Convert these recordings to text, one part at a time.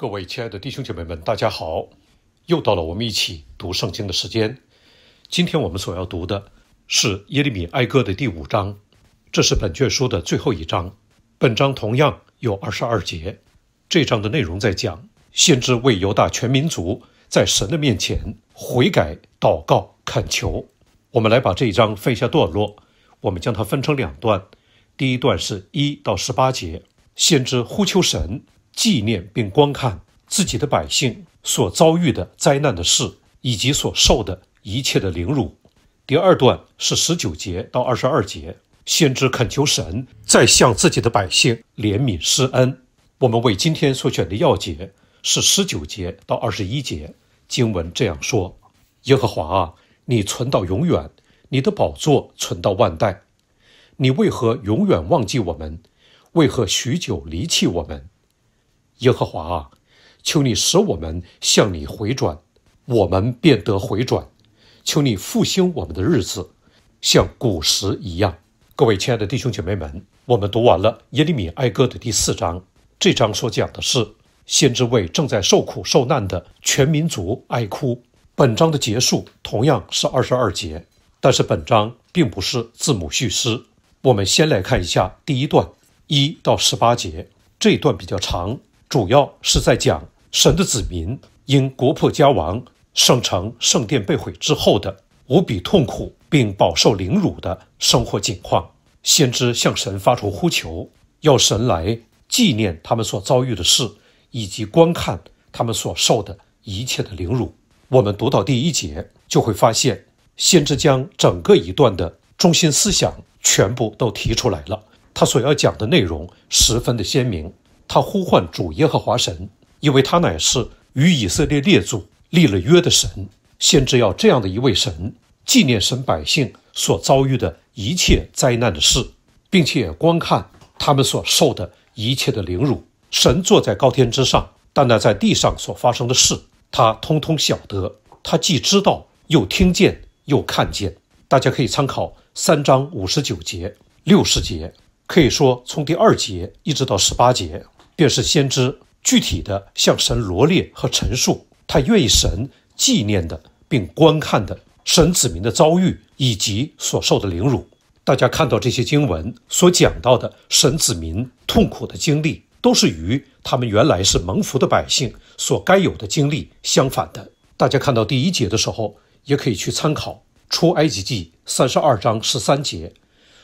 各位亲爱的弟兄姐妹们，大家好！又到了我们一起读圣经的时间。今天我们所要读的是耶利米哀歌的第五章，这是本卷书的最后一章。本章同样有二十二节。这章的内容在讲先知为犹大全民族在神的面前悔改、祷告、恳求。我们来把这一章分一下段落，我们将它分成两段。第一段是一到十八节，先知呼求神。纪念并观看自己的百姓所遭遇的灾难的事，以及所受的一切的凌辱。第二段是十九节到二十二节，先知恳求神再向自己的百姓怜悯施恩。我们为今天所选的要节是十九节到二十一节，经文这样说：“耶和华啊，你存到永远，你的宝座存到万代。你为何永远忘记我们？为何许久离弃我们？”耶和华啊，求你使我们向你回转，我们便得回转。求你复兴我们的日子，像古时一样。各位亲爱的弟兄姐妹们，我们读完了耶利米哀歌的第四章，这章所讲的是先知为正在受苦受难的全民族哀哭。本章的结束同样是二十二节，但是本章并不是字母叙事。我们先来看一下第一段一到十八节，这一段比较长。主要是在讲神的子民因国破家亡、圣城、圣殿被毁之后的无比痛苦，并饱受凌辱的生活境况。先知向神发出呼求，要神来纪念他们所遭遇的事，以及观看他们所受的一切的凌辱。我们读到第一节，就会发现先知将整个一段的中心思想全部都提出来了。他所要讲的内容十分的鲜明。他呼唤主耶和华神，因为他乃是与以色列列祖立了约的神。先知要这样的一位神纪念神百姓所遭遇的一切灾难的事，并且观看他们所受的一切的凌辱。神坐在高天之上，但那在地上所发生的事，他通通晓得。他既知道，又听见，又看见。大家可以参考三章五十九节、六十节，可以说从第二节一直到十八节。便是先知具体的向神罗列和陈述他愿意神纪念的，并观看的神子民的遭遇以及所受的凌辱。大家看到这些经文所讲到的神子民痛苦的经历，都是与他们原来是蒙福的百姓所该有的经历相反的。大家看到第一节的时候，也可以去参考《出埃及记》三十二章十三节，《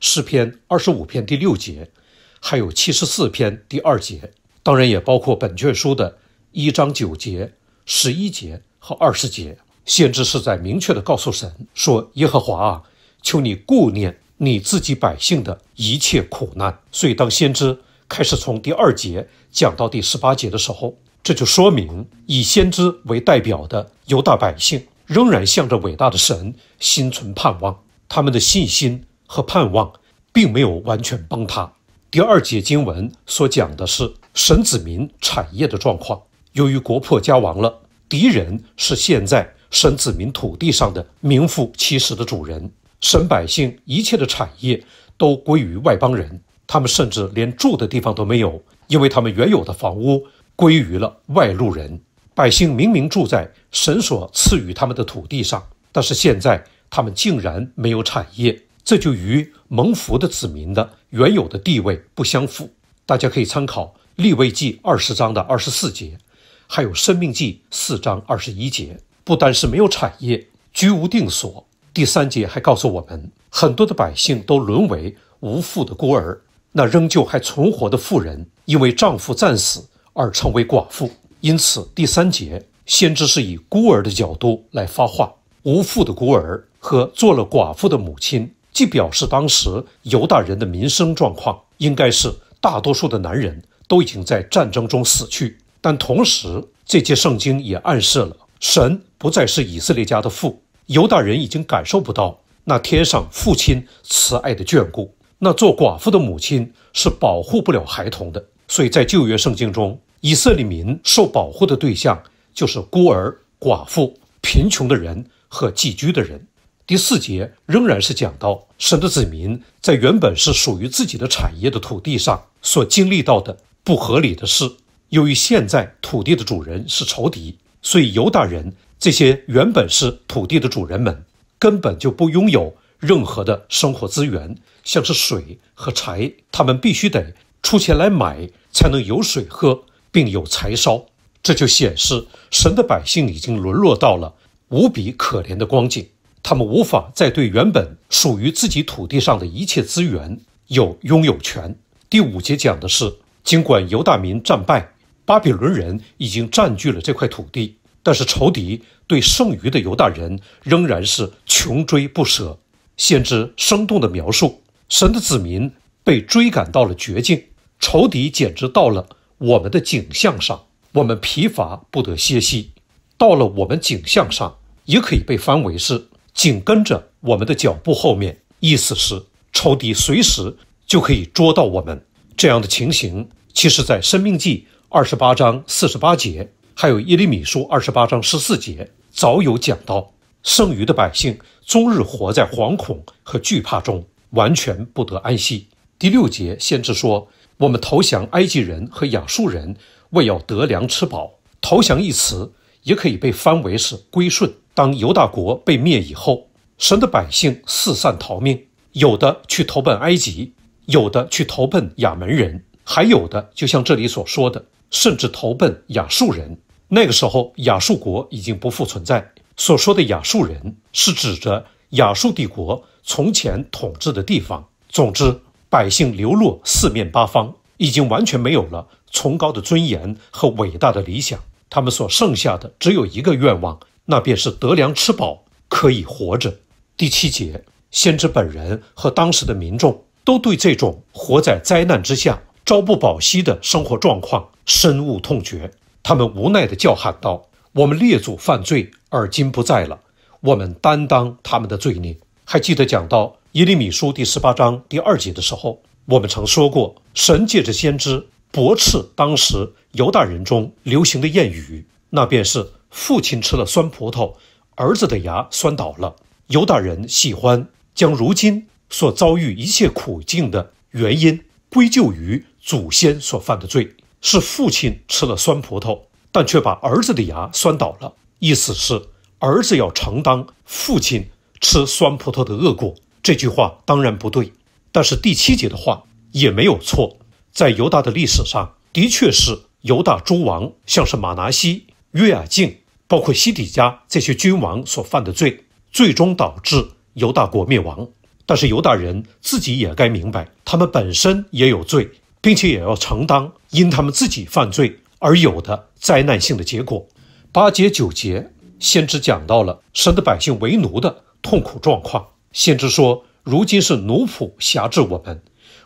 诗篇》二十五篇第六节。还有七十四篇第二节，当然也包括本卷书的一章九节、十一节和二十节。先知是在明确地告诉神说：“耶和华啊，求你顾念你自己百姓的一切苦难。”所以，当先知开始从第二节讲到第十八节的时候，这就说明以先知为代表的犹大百姓仍然向着伟大的神心存盼望，他们的信心和盼望并没有完全崩塌。第二节经文所讲的是神子民产业的状况。由于国破家亡了，敌人是现在神子民土地上的名副其实的主人。神百姓一切的产业都归于外邦人，他们甚至连住的地方都没有，因为他们原有的房屋归于了外路人。百姓明明住在神所赐予他们的土地上，但是现在他们竟然没有产业，这就与蒙福的子民的。原有的地位不相符，大家可以参考《立位记》二十章的二十四节，还有《生命记》四章二十一节。不单是没有产业，居无定所。第三节还告诉我们，很多的百姓都沦为无父的孤儿。那仍旧还存活的妇人，因为丈夫战死而成为寡妇。因此，第三节先知是以孤儿的角度来发话：无父的孤儿和做了寡妇的母亲。既表示当时犹大人的民生状况应该是大多数的男人都已经在战争中死去，但同时，这些圣经也暗示了神不再是以色列家的父，犹大人已经感受不到那天上父亲慈爱的眷顾。那做寡妇的母亲是保护不了孩童的，所以在旧约圣经中，以色列民受保护的对象就是孤儿、寡妇、贫穷的人和寄居的人。第四节仍然是讲到神的子民在原本是属于自己的产业的土地上所经历到的不合理的事。由于现在土地的主人是仇敌，所以犹大人这些原本是土地的主人们，根本就不拥有任何的生活资源，像是水和柴，他们必须得出钱来买才能有水喝并有柴烧。这就显示神的百姓已经沦落到了无比可怜的光景。他们无法再对原本属于自己土地上的一切资源有拥有权。第五节讲的是，尽管犹大民战败，巴比伦人已经占据了这块土地，但是仇敌对剩余的犹大人仍然是穷追不舍。先知生动地描述，神的子民被追赶到了绝境，仇敌简直到了我们的景象上，我们疲乏不得歇息，到了我们景象上，也可以被翻为是。紧跟着我们的脚步后面，意思是仇敌随时就可以捉到我们。这样的情形，其实，在《生命记》二十八章四十八节，还有耶利米书二十八章十四节，早有讲到。剩余的百姓终日活在惶恐和惧怕中，完全不得安息。第六节先知说：“我们投降埃及人和亚述人，为要得粮吃饱。”投降一词也可以被翻为是归顺。当犹大国被灭以后，神的百姓四散逃命，有的去投奔埃及，有的去投奔亚门人，还有的就像这里所说的，甚至投奔亚述人。那个时候，亚述国已经不复存在。所说的亚述人，是指着亚述帝国从前统治的地方。总之，百姓流落四面八方，已经完全没有了崇高的尊严和伟大的理想。他们所剩下的只有一个愿望。那便是得粮吃饱可以活着。第七节，先知本人和当时的民众都对这种活在灾难之下、朝不保夕的生活状况深恶痛绝。他们无奈的叫喊道：“我们列祖犯罪，而今不在了，我们担当他们的罪孽。”还记得讲到《耶利米书》第十八章第二节的时候，我们曾说过，神借着先知驳斥当时犹大人中流行的谚语，那便是。父亲吃了酸葡萄，儿子的牙酸倒了。犹大人喜欢将如今所遭遇一切苦境的原因归咎于祖先所犯的罪，是父亲吃了酸葡萄，但却把儿子的牙酸倒了。意思是儿子要承担父亲吃酸葡萄的恶果。这句话当然不对，但是第七节的话也没有错。在犹大的历史上，的确是犹大诸王像是马拿西。约雅敬，包括西底家这些君王所犯的罪，最终导致犹大国灭亡。但是犹大人自己也该明白，他们本身也有罪，并且也要承担因他们自己犯罪而有的灾难性的结果。八节九节先知讲到了神的百姓为奴的痛苦状况。先知说：“如今是奴仆辖制我们，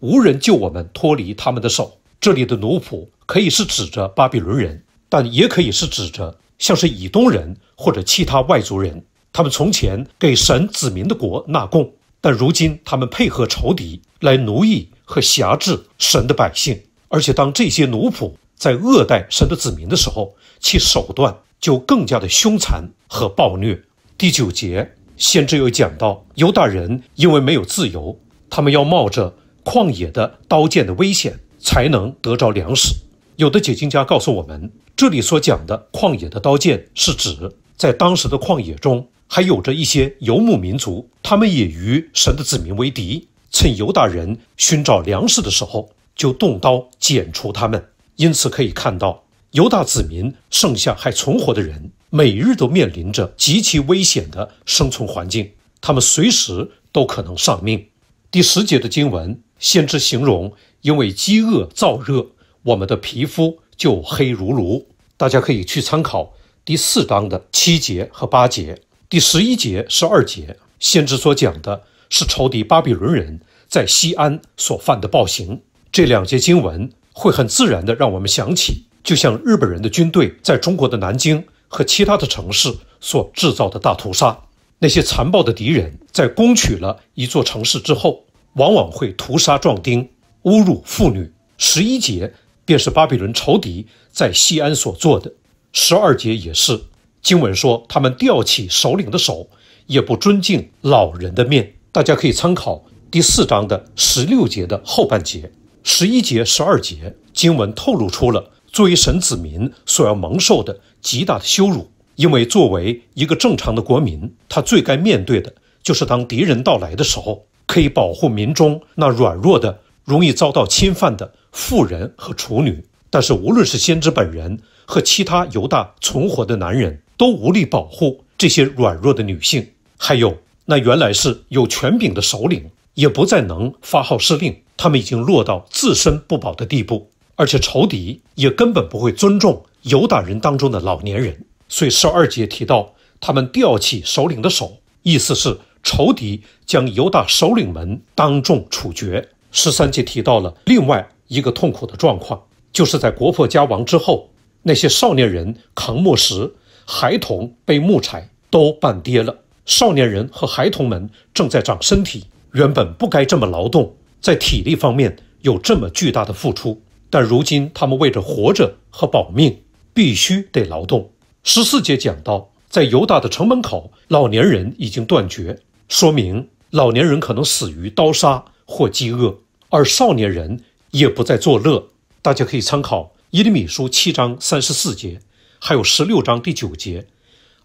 无人救我们脱离他们的手。”这里的奴仆可以是指着巴比伦人。但也可以是指着，像是以东人或者其他外族人，他们从前给神子民的国纳贡，但如今他们配合仇敌来奴役和辖制神的百姓。而且当这些奴仆在恶待神的子民的时候，其手段就更加的凶残和暴虐。第九节先知又讲到，犹大人因为没有自由，他们要冒着旷野的刀剑的危险，才能得着粮食。有的解经家告诉我们，这里所讲的旷野的刀剑是指在当时的旷野中还有着一些游牧民族，他们也与神的子民为敌。趁犹大人寻找粮食的时候，就动刀剪除他们。因此可以看到，犹大子民剩下还存活的人，每日都面临着极其危险的生存环境，他们随时都可能丧命。第十节的经文，先知形容因为饥饿、燥热。我们的皮肤就黑如炉，大家可以去参考第四章的七节和八节，第十一节是二节，先知所讲的是仇敌巴比伦人在西安所犯的暴行。这两节经文会很自然的让我们想起，就像日本人的军队在中国的南京和其他的城市所制造的大屠杀，那些残暴的敌人在攻取了一座城市之后，往往会屠杀壮丁，侮辱妇女。十一节。便是巴比伦仇敌在西安所做的。十二节也是，经文说他们吊起首领的手，也不尊敬老人的面。大家可以参考第四章的十六节的后半节，十一节、十二节。经文透露出了作为神子民所要蒙受的极大的羞辱，因为作为一个正常的国民，他最该面对的就是当敌人到来的时候，可以保护民众那软弱的。容易遭到侵犯的妇人和处女，但是无论是先知本人和其他犹大存活的男人，都无力保护这些软弱的女性。还有，那原来是有权柄的首领，也不再能发号施令，他们已经落到自身不保的地步。而且，仇敌也根本不会尊重犹大人当中的老年人。所以，十二节提到他们吊起首领的手，意思是仇敌将犹大首领们当众处决。十三节提到了另外一个痛苦的状况，就是在国破家亡之后，那些少年人扛木石，孩童背木柴，都半跌了。少年人和孩童们正在长身体，原本不该这么劳动，在体力方面有这么巨大的付出，但如今他们为着活着和保命，必须得劳动。十四节讲到，在犹大的城门口，老年人已经断绝，说明老年人可能死于刀杀或饥饿。而少年人也不再作乐，大家可以参考《耶利米书》七章三十四节，还有十六章第九节，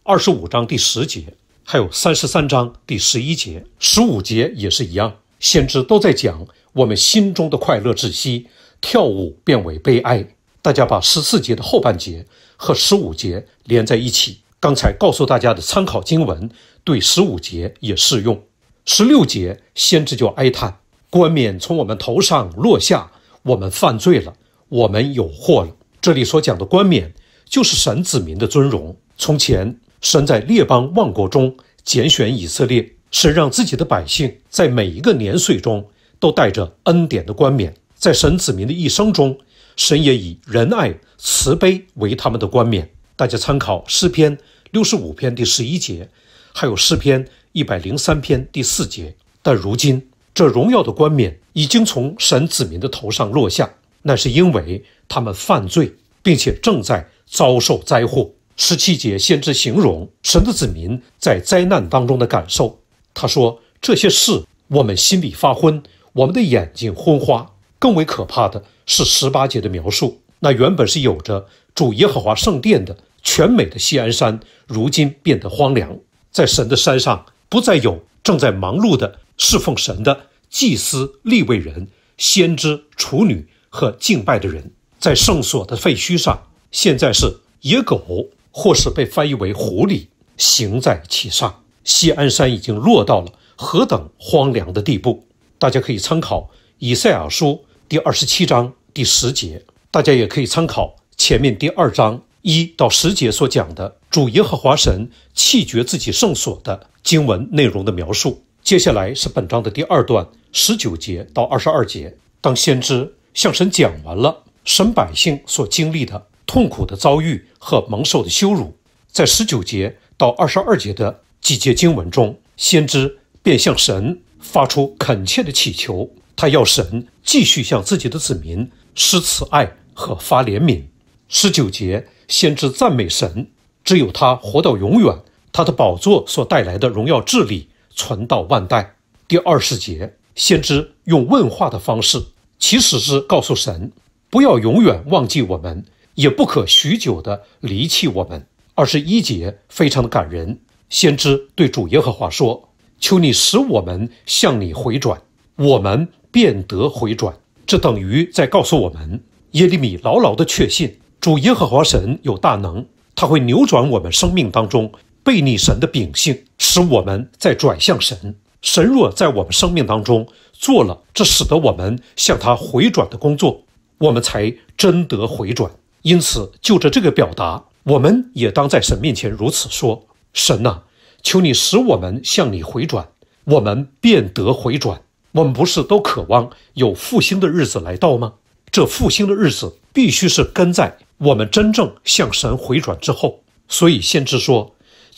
二十五章第十节，还有三十三章第十一节、十五节也是一样，先知都在讲我们心中的快乐窒息，跳舞变为悲哀。大家把十四节的后半节和十五节连在一起，刚才告诉大家的参考经文对十五节也适用，十六节先知就哀叹。冠冕从我们头上落下，我们犯罪了，我们有祸了。这里所讲的冠冕，就是神子民的尊荣。从前，神在列邦万国中拣选以色列，是让自己的百姓在每一个年岁中都带着恩典的冠冕。在神子民的一生中，神也以仁爱、慈悲为他们的冠冕。大家参考诗篇六十五篇第十一节，还有诗篇一百零三篇第四节。但如今。这荣耀的冠冕已经从神子民的头上落下，那是因为他们犯罪，并且正在遭受灾祸。十七节先知形容神的子民在灾难当中的感受。他说：“这些事我们心里发昏，我们的眼睛昏花。”更为可怕的是十八节的描述，那原本是有着主耶和华圣殿的全美的锡安山，如今变得荒凉，在神的山上不再有正在忙碌的。侍奉神的祭司、立位人、先知、处女和敬拜的人，在圣所的废墟上，现在是野狗或是被翻译为狐狸行在其上。锡安山已经落到了何等荒凉的地步！大家可以参考《以赛亚书》第二十七章第十节，大家也可以参考前面第二章一到十节所讲的主耶和华神弃绝自己圣所的经文内容的描述。接下来是本章的第二段，十九节到二十二节。当先知向神讲完了神百姓所经历的痛苦的遭遇和蒙受的羞辱，在十九节到二十二节的几节经文中，先知便向神发出恳切的祈求，他要神继续向自己的子民施慈爱和发怜悯。十九节，先知赞美神，只有他活到永远，他的宝座所带来的荣耀治理。传到万代。第二十节，先知用问话的方式，其实是告诉神，不要永远忘记我们，也不可许久的离弃我们。二十一节非常的感人，先知对主耶和华说：“求你使我们向你回转，我们便得回转。”这等于在告诉我们，耶利米牢牢的确信，主耶和华神有大能，他会扭转我们生命当中。悖逆神的秉性，使我们在转向神。神若在我们生命当中做了这使得我们向他回转的工作，我们才真得回转。因此，就着这个表达，我们也当在神面前如此说：神呐，求你使我们向你回转，我们便得回转。我们不是都渴望有复兴的日子来到吗？这复兴的日子必须是跟在我们真正向神回转之后。所以先知说。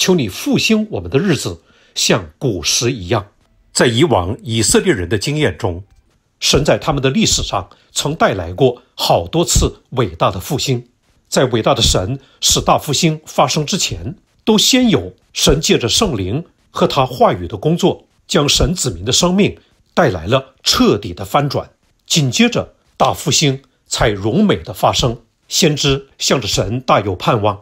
求你复兴我们的日子，像古时一样，在以往以色列人的经验中，神在他们的历史上曾带来过好多次伟大的复兴。在伟大的神使大复兴发生之前，都先有神借着圣灵和他话语的工作，将神子民的生命带来了彻底的翻转，紧接着大复兴才荣美的发生。先知向着神大有盼望，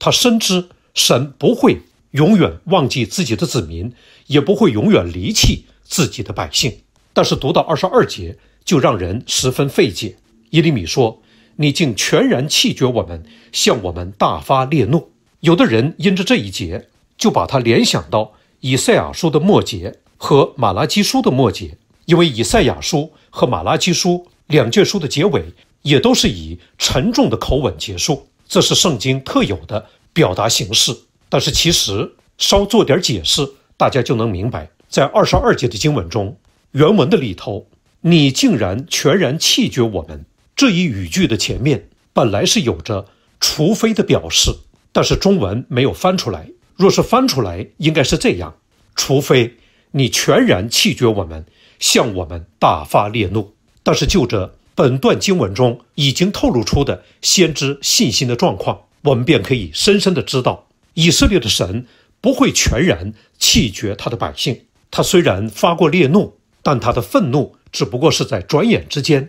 他深知。神不会永远忘记自己的子民，也不会永远离弃自己的百姓。但是读到二十二节就让人十分费解。伊利米说：“你竟全然弃绝我们，向我们大发烈怒。”有的人因着这一节，就把它联想到以赛亚书的末节和马拉基书的末节，因为以赛亚书和马拉基书两卷书的结尾也都是以沉重的口吻结束，这是圣经特有的。表达形式，但是其实稍做点解释，大家就能明白，在二十二节的经文中，原文的里头，“你竟然全然弃绝我们”这一语句的前面，本来是有着“除非”的表示，但是中文没有翻出来。若是翻出来，应该是这样：“除非你全然弃绝我们，向我们大发烈怒。”但是就这本段经文中已经透露出的先知信心的状况。我们便可以深深的知道，以色列的神不会全然弃绝他的百姓。他虽然发过烈怒，但他的愤怒只不过是在转眼之间；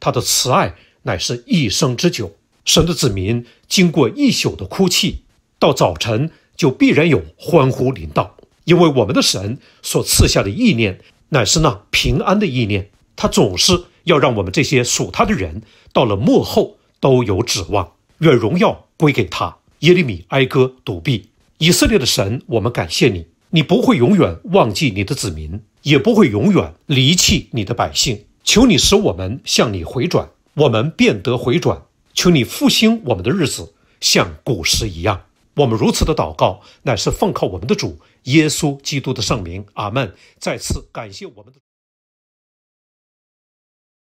他的慈爱乃是一生之久。神的子民经过一宿的哭泣，到早晨就必然有欢呼临到，因为我们的神所赐下的意念乃是那平安的意念。他总是要让我们这些属他的人到了幕后都有指望。愿荣耀归给他。耶利米哀歌独臂，以色列的神，我们感谢你。你不会永远忘记你的子民，也不会永远离弃你的百姓。求你使我们向你回转，我们变得回转。求你复兴我们的日子，像古时一样。我们如此的祷告，乃是奉靠我们的主耶稣基督的圣名。阿门。再次感谢我们的。